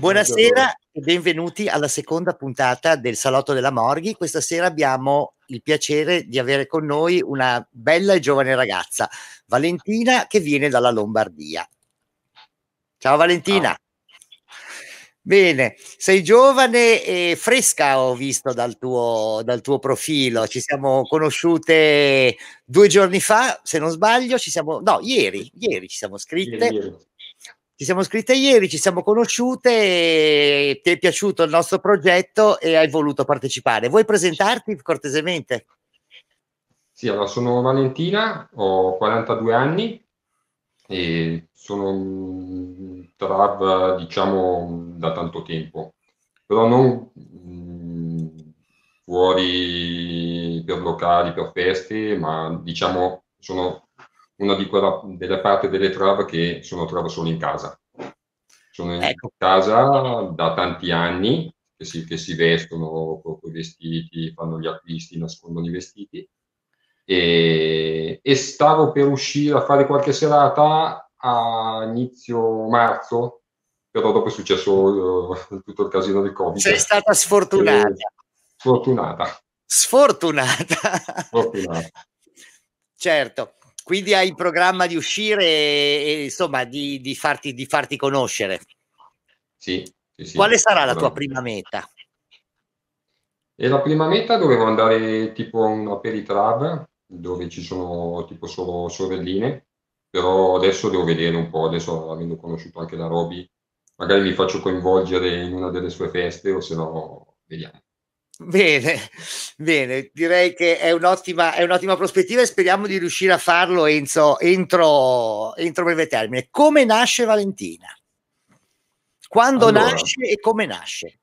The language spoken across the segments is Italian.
Buonasera e benvenuti alla seconda puntata del Salotto della Morghi. Questa sera abbiamo il piacere di avere con noi una bella e giovane ragazza, Valentina, che viene dalla Lombardia. Ciao Valentina. Ah. Bene, sei giovane e fresca, ho visto dal tuo, dal tuo, profilo. Ci siamo conosciute due giorni fa, se non sbaglio, ci siamo, no, ieri, ieri ci siamo scritte. Ieri, ieri. Ci siamo scritte ieri, ci siamo conosciute, ti è piaciuto il nostro progetto e hai voluto partecipare. Vuoi presentarti cortesemente? Sì, allora sono Valentina, ho 42 anni e sono un trav, diciamo, da tanto tempo, però non mh, mm, fuori per locali, per feste, ma diciamo sono una di quella, delle parti delle trav che sono trav solo in casa. Sono in ecco. casa da tanti anni, che si, che si vestono con i vestiti, fanno gli acquisti, nascondono i vestiti. E, e, stavo per uscire a fare qualche serata a inizio marzo, però dopo è successo uh, tutto il casino del Covid. Sei stata sfortunata. sfortunata. Sfortunata. sfortunata. Certo. Quindi hai in programma di uscire e, e insomma di, di, farti, di farti conoscere. Sì, sì, sì. Quale sarà la tua prima meta? E la prima meta dovevo andare tipo a una peritrab dove ci sono tipo solo sorelline, però adesso devo vedere un po', adesso avendo conosciuto anche la Roby, magari mi faccio coinvolgere in una delle sue feste o se no vediamo. Bene, bene, direi che è un'ottima, è un'ottima prospettiva e speriamo di riuscire a farlo Enzo, entro, entro breve termine. Come nasce Valentina? Quando allora, nasce e come nasce?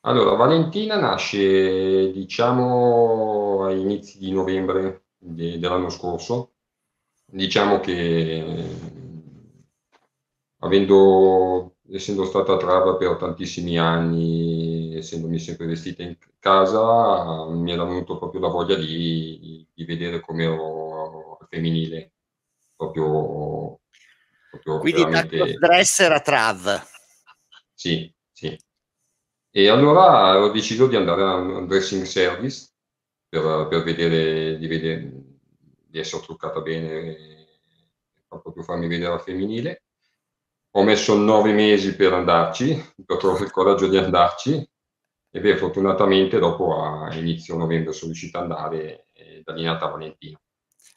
Allora, Valentina nasce diciamo a inizi di novembre de, dell'anno scorso. Diciamo che avendo, essendo stata a Trava per tantissimi anni, essendomi sempre vestita in casa, mi era venuto proprio la voglia di, di vedere come ero femminile, proprio, proprio Quindi veramente... dress era trav. Sì, sì. E allora ho deciso di andare a un dressing service per, per vedere, di vedere di essere truccata bene, per proprio farmi vedere la femminile ho messo nove mesi per andarci, per trovare il coraggio di andarci, e poi fortunatamente dopo a inizio novembre sono riuscito ad andare eh, da Linata a Valentino.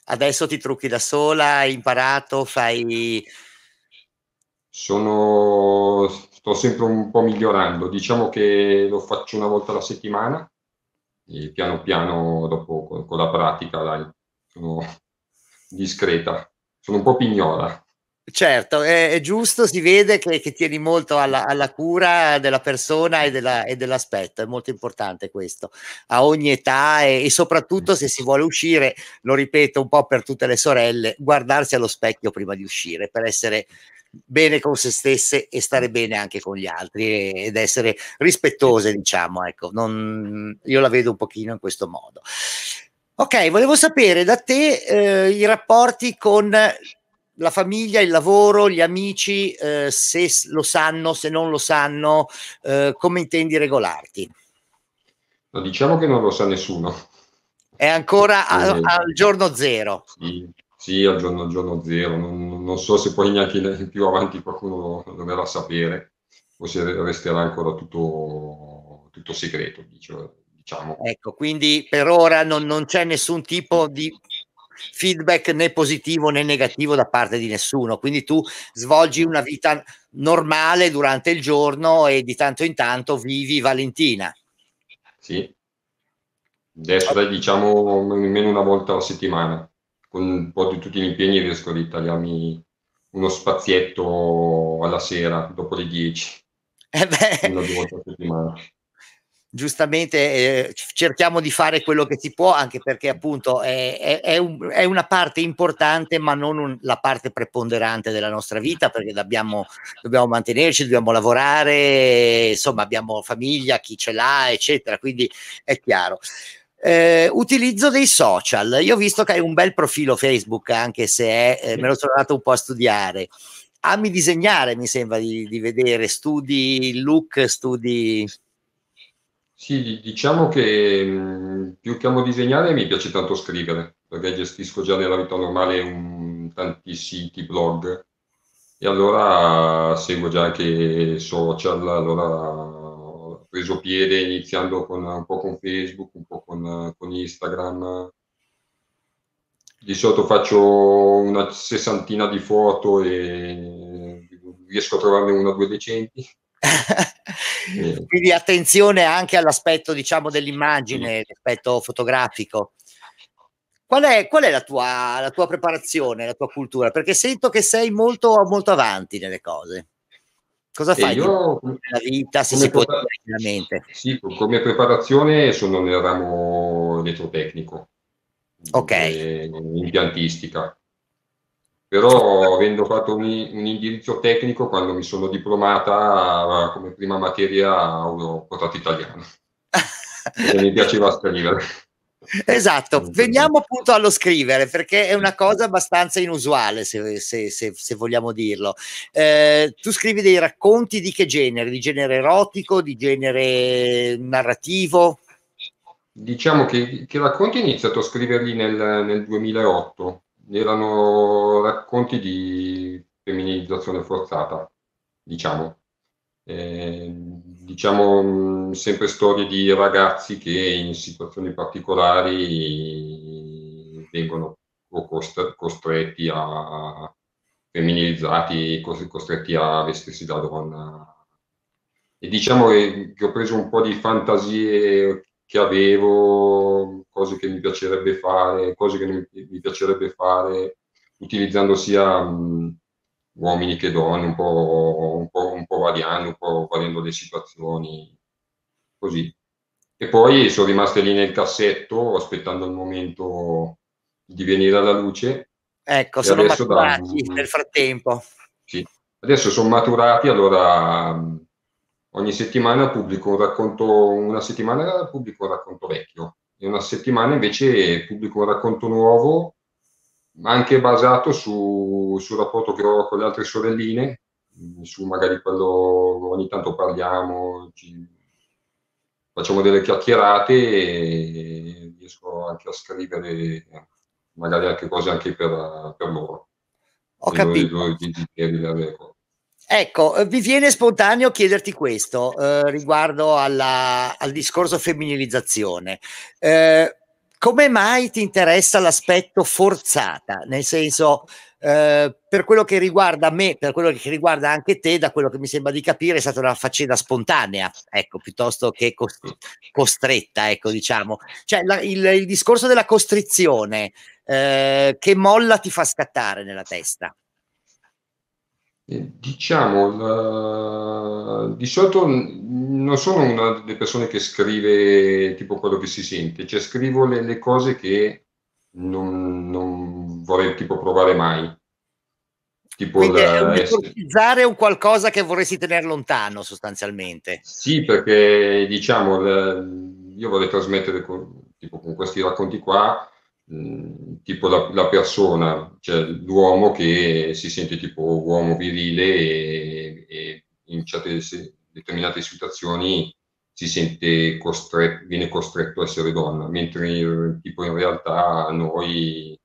Adesso ti trucchi da sola, hai imparato, fai... Sono, sto sempre un po' migliorando, diciamo che lo faccio una volta alla settimana e piano piano dopo con, con la pratica dai, sono discreta, sono un po' pignola. Certo, è, è, giusto, si vede che, che tieni molto alla, alla, cura della persona e, della, e, dell'aspetto, è molto importante questo, a ogni età e, e, soprattutto se si vuole uscire, lo ripeto un po' per tutte le sorelle, guardarsi allo specchio prima di uscire per essere bene con se stesse e stare bene anche con gli altri ed essere rispettose, diciamo, ecco, non, io la vedo un pochino in questo modo. Ok, volevo sapere da te eh, i rapporti con la famiglia, il lavoro, gli amici, eh, se lo sanno, se non lo sanno, eh, come intendi regolarti? No, diciamo che non lo sa nessuno. È ancora a, eh, al giorno zero. Sì, sì al, giorno, giorno, zero. Non, non, so se poi neanche più avanti qualcuno lo dovrà sapere o se resterà ancora tutto, tutto segreto. Diciamo. Ecco, quindi per ora non, non c'è nessun tipo di feedback né positivo né negativo da parte di nessuno, quindi tu svolgi mm. una vita normale durante il giorno e di tanto in tanto vivi Valentina. Sì, adesso dai, diciamo almeno una volta a settimana, con un po' di tutti gli impegni riesco ad ritagliarmi uno spazietto alla sera dopo le 10. Eh Una volta a settimana giustamente eh, cerchiamo di fare quello che si può, anche perché appunto è, è, è, un, è una parte importante, ma non un, la parte preponderante della nostra vita, perché dobbiamo, dobbiamo mantenerci, dobbiamo lavorare, insomma abbiamo famiglia, chi ce l'ha, eccetera, quindi è chiaro. Eh, utilizzo dei social. Io ho visto che hai un bel profilo Facebook, anche se è, eh, me lo sono andato un po' a studiare. Ami disegnare, mi sembra di, di vedere, studi look, studi... Sì, diciamo che più che amo disegnare mi piace tanto scrivere, perché gestisco già nella vita normale un, tanti siti, blog, e allora seguo già anche social, allora ho preso piede iniziando con, un po' con Facebook, un po' con, con Instagram. Di solito faccio una sessantina di foto e riesco a trovarne una o due decenti quindi attenzione anche all'aspetto, diciamo, dell'immagine, l'aspetto fotografico. Qual è, qual è la, tua, la, tua, preparazione, la tua cultura? Perché sento che sei molto, molto avanti nelle cose. Cosa fai io, nella vita, se si può dire chiaramente? Sì, come preparazione sono nel ramo elettrotecnico, ok, eh, impiantistica però avendo fatto un, un, indirizzo tecnico quando mi sono diplomata eh, come prima materia ho portato italiano e mi piaceva scrivere esatto, veniamo appunto allo scrivere perché è una cosa abbastanza inusuale se, se, se, se vogliamo dirlo eh, tu scrivi dei racconti di che genere? di genere erotico? di genere narrativo? diciamo che, i racconti ho iniziato a scriverli nel, nel 2008 erano racconti di femminilizzazione forzata, diciamo. Eh, diciamo sempre storie di ragazzi che in situazioni particolari vengono costretti a femminilizzati, costretti a vestirsi da donna. E diciamo che, che ho preso un po' di fantasie che avevo, cose che mi piacerebbe fare, cose che mi, piacerebbe fare, utilizzando sia mh, uomini che donne, un po', un, po', un po' variando, un po' variando le situazioni, così. E poi sono rimaste lì nel cassetto, aspettando il momento di venire alla luce. Ecco, sono maturati da, nel frattempo. Sì, adesso sono maturati, allora ogni settimana pubblico un racconto, una settimana pubblico un racconto vecchio e una settimana invece pubblico un racconto nuovo, ma anche basato su, sul rapporto che ho con le altre sorelline, su magari quello ogni tanto parliamo, ci, facciamo delle chiacchierate e riesco anche a scrivere magari anche cose anche per, per loro. Ho capito. Lo, lo, lo, Ecco, vi eh, viene spontaneo chiederti questo eh, riguardo alla, al discorso femminilizzazione. Eh, come mai ti interessa l'aspetto forzata? Nel senso, eh, per quello che riguarda me, per quello che riguarda anche te, da quello che mi sembra di capire, è stata una faccenda spontanea, ecco, piuttosto che costretta, ecco, diciamo. Cioè, la, il, il, discorso della costrizione, eh, che molla ti fa scattare nella testa? Eh, diciamo, la... Eh, di solito non sono una delle persone che scrive tipo quello che si sente, cioè scrivo le, le cose che non, non, vorrei tipo provare mai. Tipo Quindi la, è un qualcosa che vorresti tenere lontano sostanzialmente. Sì, perché diciamo, la, io vorrei trasmettere con, tipo, con questi racconti qua tipo la, la, persona, cioè l'uomo che si sente tipo uomo virile e, e in certe se, determinate situazioni si sente costretto, viene costretto a essere donna, mentre tipo in realtà noi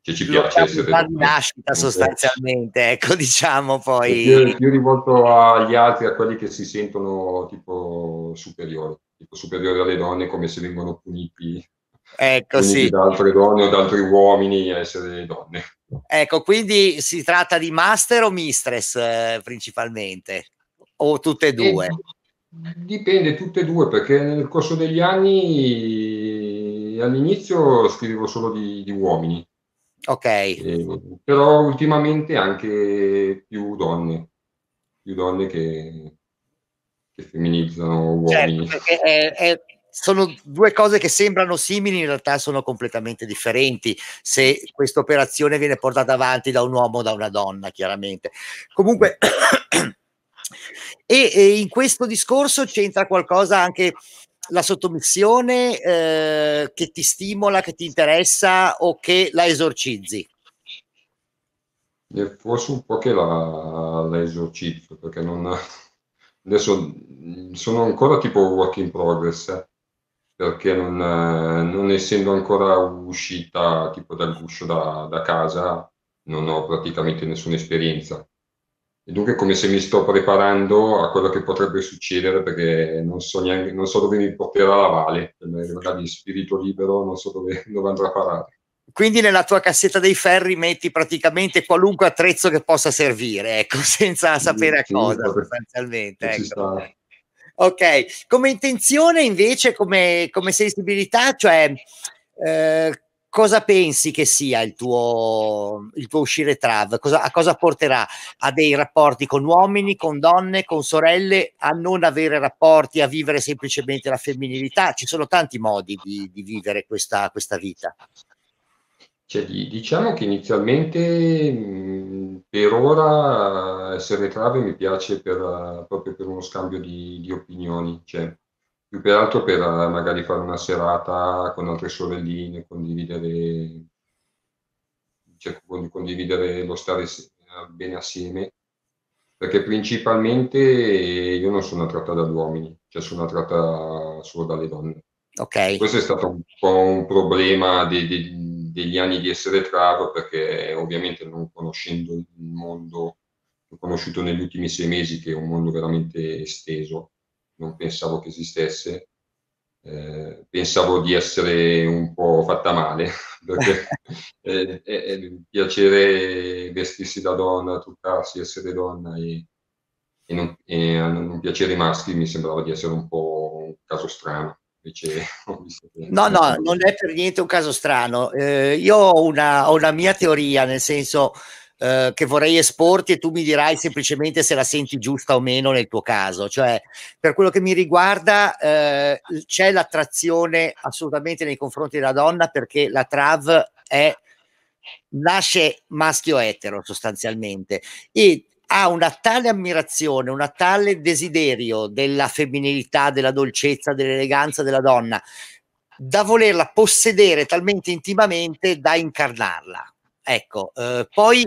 cioè, ci piace essere di nascita sostanzialmente, ecco diciamo poi... Più, più rivolto agli altri, a quelli che si sentono tipo superiori, tipo superiori alle donne come se vengono puniti Ecco, sì. da altre donne o da altri uomini essere delle donne. Ecco, quindi si tratta di master o mistress eh, principalmente? O tutte e eh, due? E, dipende, tutte e due, perché nel corso degli anni all'inizio scrivevo solo di, di uomini. Ok. Eh, però ultimamente anche più donne, più donne che, che femminilizzano certo, uomini. Certo, è, è, sono due cose che sembrano simili, in realtà sono completamente differenti se questa operazione viene portata avanti da un uomo o da una donna, chiaramente. Comunque, e, e, in questo discorso c'entra qualcosa anche la sottomissione eh, che ti stimola, che ti interessa o che la esorcizzi? Eh, forse un po' che la, la esorcizzo, perché non... Adesso sono ancora tipo work in progress, eh perché non, eh, non, essendo ancora uscita tipo dal guscio da, da, casa non ho praticamente nessuna esperienza. E dunque come se mi sto preparando a quello che potrebbe succedere perché non so, neanche, non so dove mi porterà la Vale, magari spirito libero non so dove, dove andrà a parare. Quindi nella tua cassetta dei ferri metti praticamente qualunque attrezzo che possa servire, ecco, senza sapere a cosa sostanzialmente. Ecco ok, come intenzione invece, come, come sensibilità, cioè eh, cosa pensi che sia il tuo, il tuo uscire trav? Cosa, a cosa porterà? A dei rapporti con uomini, con donne, con sorelle, a non avere rapporti, a vivere semplicemente la femminilità? Ci sono tanti modi di, di vivere questa, questa vita. Cioè, diciamo che inizialmente per ora essere trave mi piace per, proprio per uno scambio di, di opinioni, cioè, più che altro per eh, magari fare una serata con altre sorelline, condividere, cioè, condividere lo stare bene assieme, perché principalmente io non sono attratta da uomini, cioè sono attratta solo dalle donne. Okay. Questo è stato un po' un problema di, di degli anni di essere travo perché ovviamente non conoscendo il mondo, ho conosciuto negli ultimi sei mesi che è un mondo veramente esteso, non pensavo che esistesse, eh, pensavo di essere un po' fatta male, perché eh, è, è, è piacere vestirsi da donna, truccarsi, essere donna e, e, non, e non piacere maschi mi sembrava di essere un po' un caso strano invece No, no, non è per niente un caso strano. Eh, io ho una, ho una, mia teoria, nel senso eh, che vorrei esporti e tu mi dirai semplicemente se la senti giusta o meno nel tuo caso. Cioè, per quello che mi riguarda, eh, c'è l'attrazione assolutamente nei confronti della donna perché la trav è nasce maschio etero sostanzialmente e ha una tale ammirazione, un tale desiderio della femminilità, della dolcezza, dell'eleganza della donna, da volerla possedere talmente intimamente da incarnarla. Ecco, eh, poi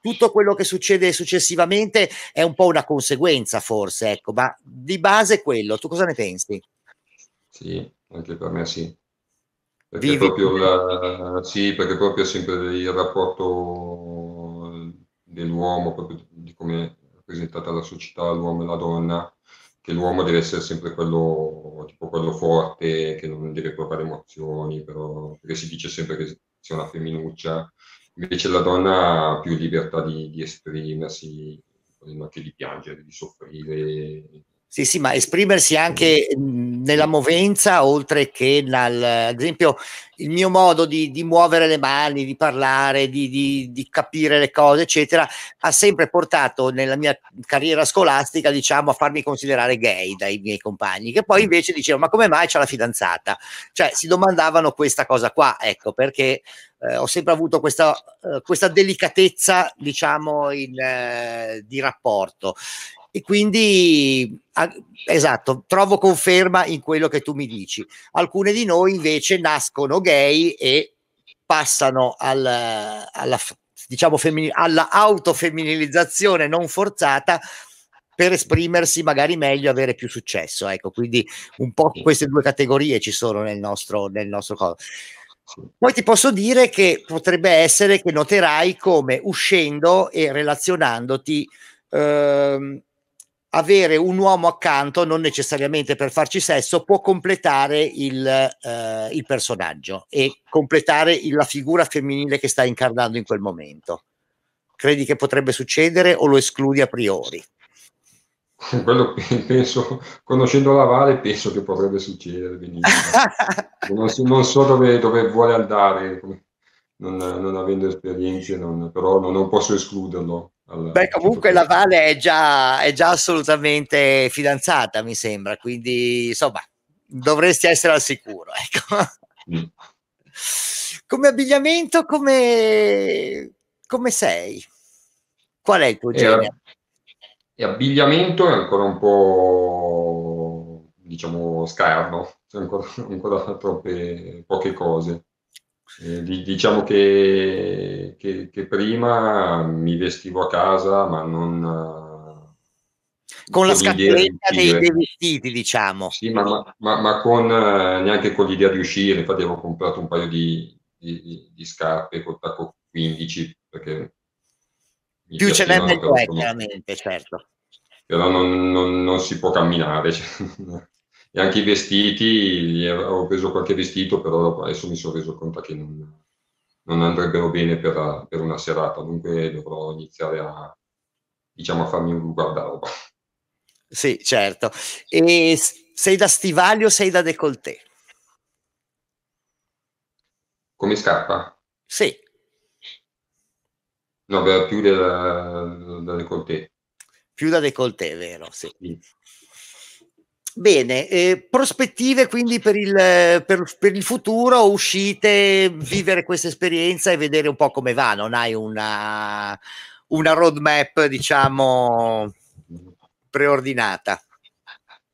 tutto quello che succede successivamente è un po' una conseguenza, forse, ecco, ma di base è quello. Tu cosa ne pensi? Sì, anche per me sì. Perché proprio la, sì, perché proprio sempre il rapporto dell'uomo, proprio di come è rappresentata la società, l'uomo e la donna, che l'uomo deve essere sempre quello, tipo quello forte, che non deve provare emozioni, però, perché si dice sempre che sia una femminuccia, invece la donna ha più libertà di, di esprimersi, anche di piangere, di soffrire, sì, sì, ma esprimersi anche mhmm, nella movenza, oltre che nel, ad esempio, il mio modo di, di muovere le mani, di parlare, di, di, di, capire le cose, eccetera, ha sempre portato nella mia carriera scolastica, diciamo, a farmi considerare gay dai miei compagni, che poi invece dicevano, ma come mai c'è la fidanzata? Cioè, si domandavano questa cosa qua, ecco, perché eh, ho sempre avuto questa, eh, questa delicatezza, diciamo, in, eh, di rapporto. E quindi, esatto, trovo conferma in quello che tu mi dici. Alcune di noi invece nascono gay e passano al, alla, diciamo, femmini- alla autofemminilizzazione non forzata per esprimersi magari meglio, avere più successo. Ecco, quindi un po' queste due categorie ci sono nel nostro, nel nostro coso. Poi ti posso dire che potrebbe essere che noterai come uscendo e relazionandoti ehm, avere un uomo accanto, non necessariamente per farci sesso, può completare il, eh, il personaggio e completare il, la figura femminile che sta incarnando in quel momento. Credi che potrebbe succedere o lo escludi a priori? Quello penso, conoscendo la Vale, penso che potrebbe succedere benissimo. non, so, non so dove, dove, vuole andare, non, non avendo esperienze, non, però non, non posso escluderlo allora, Beh, comunque la Vale è già, è già assolutamente fidanzata, mi sembra, quindi insomma dovresti essere al sicuro. Ecco. Mm. Come abbigliamento, come, come, sei? Qual è il tuo e, eh, genere? E abbigliamento è ancora un po', diciamo, scarno, c'è ancora, ancora troppe, poche cose. Eh, diciamo che, che, che, prima mi vestivo a casa, ma non... Con la scatoletta dei, dei, vestiti, diciamo. Sì, ma, ma, ma, ma con, eh, neanche con l'idea di uscire, infatti avevo comprato un paio di, di, di scarpe col tacco 15, perché... Più ce n'è meglio, è, chiaramente, certo. Però non, non, non si può camminare. Cioè e anche i vestiti, eh, ho preso qualche vestito, però adesso mi sono reso conto che non, non andrebbero bene per, per, una serata, dunque dovrò iniziare a, diciamo, a farmi un guardaroba. Sì, certo. E sei da stivali o sei da décolleté? Come scarpa? Sì. No, beh, più da, da décolleté. Più da décolleté, vero, sì. sì. Bene, eh, prospettive quindi per il, per, per il, futuro, uscite, vivere questa esperienza e vedere un po' come va, non hai una, una roadmap diciamo preordinata?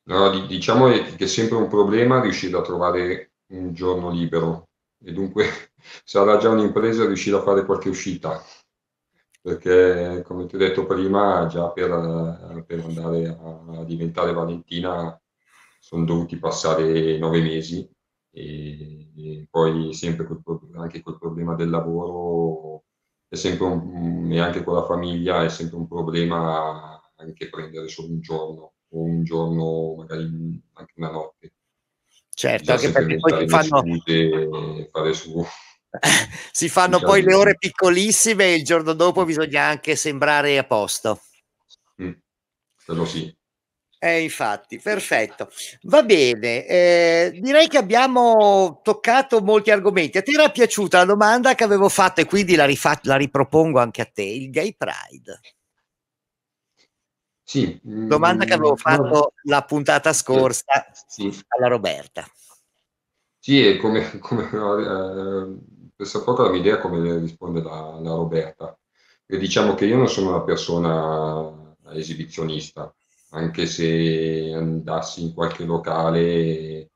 Allora, diciamo che è sempre un problema riuscire a trovare un giorno libero e dunque sarà già un'impresa riuscire a fare qualche uscita perché come ti ho detto prima già per, per andare a diventare Valentina sono dovuti passare nove mesi e, poi sempre col, anche col problema del lavoro è sempre un, e anche con la famiglia è sempre un problema anche prendere solo un giorno o un giorno magari anche una notte certo anche perché poi ti fanno fare su si fanno diciamo poi le ore piccolissime e il giorno dopo bisogna anche sembrare a posto mm, quello sì eh, infatti, perfetto. Va bene, eh, direi che abbiamo toccato molti argomenti. A te era piaciuta la domanda che avevo fatto e quindi la, rifac- la ripropongo anche a te, il Gay Pride. Sì. Domanda che avevo mm, fatto la puntata scorsa sì. alla Roberta. Sì, e come, come eh, penso proprio alla mia idea come risponde la, la Roberta. E diciamo che io non sono una persona esibizionista anche se andassi in qualche locale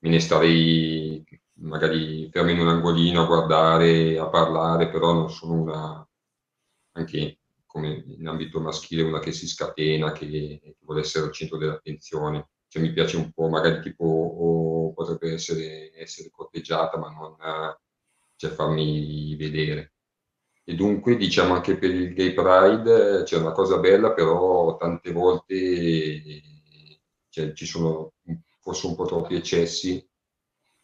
me ne starei magari fermo in un angolino a guardare, a parlare, però non sono una, anche come in ambito maschile, una che si scatena, che, che vuole essere al centro dell'attenzione. Cioè, mi piace un po', magari tipo, oh, potrebbe essere, essere corteggiata, ma non cioè, farmi vedere. E dunque diciamo anche per il Gay Pride eh, c'è una cosa bella, però tante volte cioè, ci sono forse un po' troppi eccessi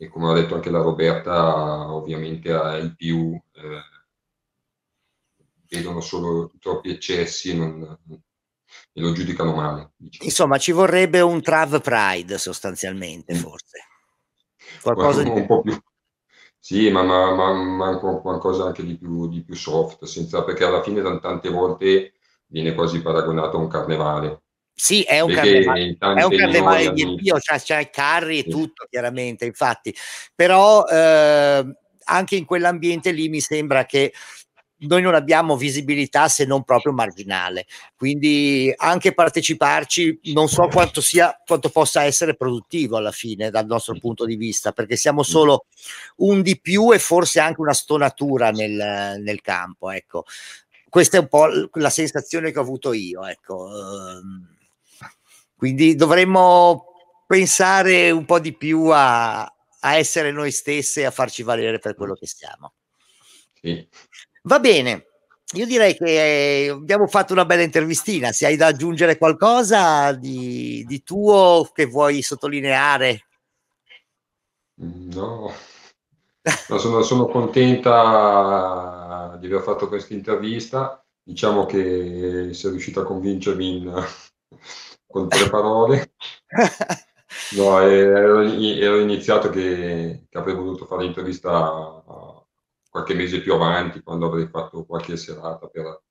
e come ha detto anche la Roberta, ovviamente ai più eh, vedono solo troppi eccessi e, non, e lo giudicano male. Diciamo. Insomma, ci vorrebbe un Trav Pride sostanzialmente, forse. Qualcosa di... un po' più sì, ma, ma, ma, ma qualcosa anche di più, di più soft, senza, perché alla fine tante volte viene quasi paragonato a un carnevale. Sì, è un Perché carnevale, è un carnevale di Dio, c'è, c'è i carri e sì. tutto chiaramente, infatti, però eh, anche in quell'ambiente lì mi sembra che noi non abbiamo visibilità se non proprio marginale, quindi anche parteciparci non so quanto, sia, quanto possa essere produttivo alla fine dal nostro mm. punto di vista, perché siamo mm. solo un di più e forse anche una stonatura nel, nel campo. Ecco. Questa è un po' la sensazione che ho avuto io. Ecco. Ehm. Quindi dovremmo pensare un po' di più a, a essere noi stessi e a farci valere per quello mm. che siamo. Sì. Va bene, io direi che eh, abbiamo fatto una bella intervistina. Se hai da aggiungere qualcosa di, di tuo che vuoi sottolineare. No, no sono, sono, contenta di aver fatto questa intervista. Diciamo che sei riuscito a convincermi in, con tre parole. No, eh, ero, iniziato che, che avrei voluto fare l'intervista qualche mese più avanti, quando avrei fatto qualche serata per,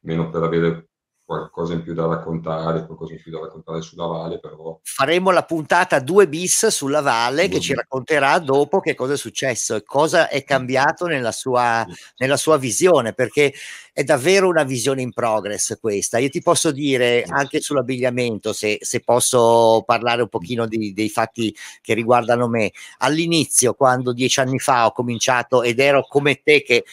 meno per avere qualcosa in più da raccontare, qualcosa in più da raccontare sulla Vale, però... Faremo la puntata 2 bis sulla Vale che ci racconterà dopo che cosa è successo e cosa è cambiato nella sua, nella sua visione, perché è davvero una visione in progress questa. Io ti posso dire anche sull'abbigliamento, se, se posso parlare un pochino di, dei fatti che riguardano me. All'inizio, quando dieci anni fa ho cominciato ed ero come te che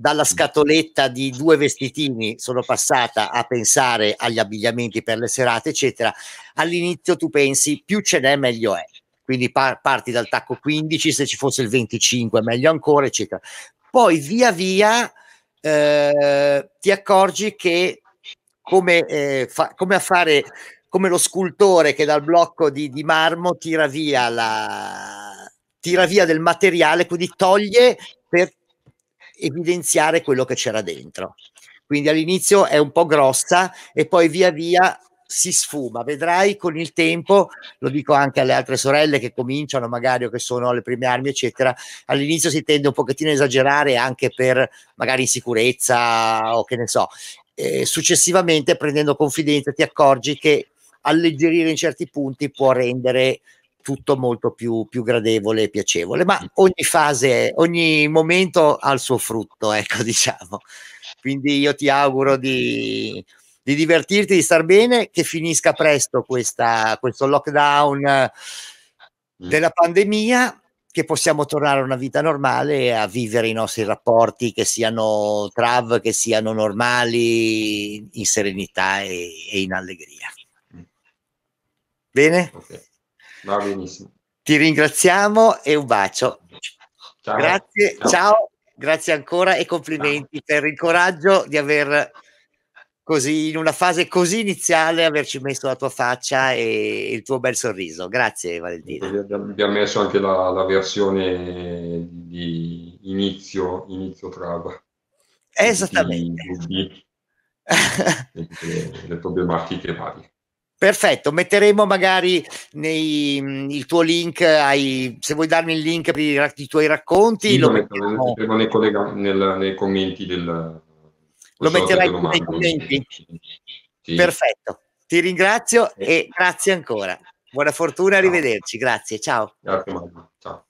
dalla scatoletta di due vestitini sono passata a pensare agli abbigliamenti per le serate, eccetera. All'inizio tu pensi più ce n'è meglio è. Quindi par- parti dal tacco 15, se ci fosse il 25 meglio ancora, eccetera. Poi via via eh, ti accorgi che come, eh, fa- come a fare come lo scultore che dal blocco di, di marmo tira via, la, tira via del materiale, quindi toglie per evidenziare quello che c'era dentro. Quindi all'inizio è un po' grossa e poi via via si sfuma. Vedrai con il tempo, lo dico anche alle altre sorelle che cominciano magari o che sono alle prime armi, eccetera, all'inizio si tende un pochettino a esagerare anche per magari insicurezza o che ne so. Eh, successivamente, prendendo confidenza, ti accorgi che alleggerire in certi punti può rendere tutto molto più, più gradevole e piacevole. Ma ogni fase, ogni momento ha il suo frutto, ecco, diciamo. Quindi io ti auguro di, di divertirti, di star bene, che finisca presto questa, questo lockdown della pandemia che possiamo tornare a una vita normale a vivere i nostri rapporti che siano trav, che siano normali, in serenità e, e in allegria. Bene? Okay. Va benissimo. Ti ringraziamo e un bacio. Ciao. Grazie, ciao. ciao. grazie ancora e complimenti ciao. per il coraggio di aver così, in una fase così iniziale, averci messo la tua faccia e il tuo bel sorriso. Grazie Valentina. Abbiamo messo anche la, la versione di inizio, inizio trava. Esattamente. Di, di, di, le problematiche varie. Perfetto, metteremo magari nei, mm, il tuo link, ai, se vuoi darmi il link per i, i tuoi racconti. Sì, lo metteremo nei, collega- nel, nei commenti del... Lo metterai nei commenti? Sì. Perfetto, ti ringrazio e grazie ancora. Buona fortuna, arrivederci, grazie, ciao. Grazie, ciao.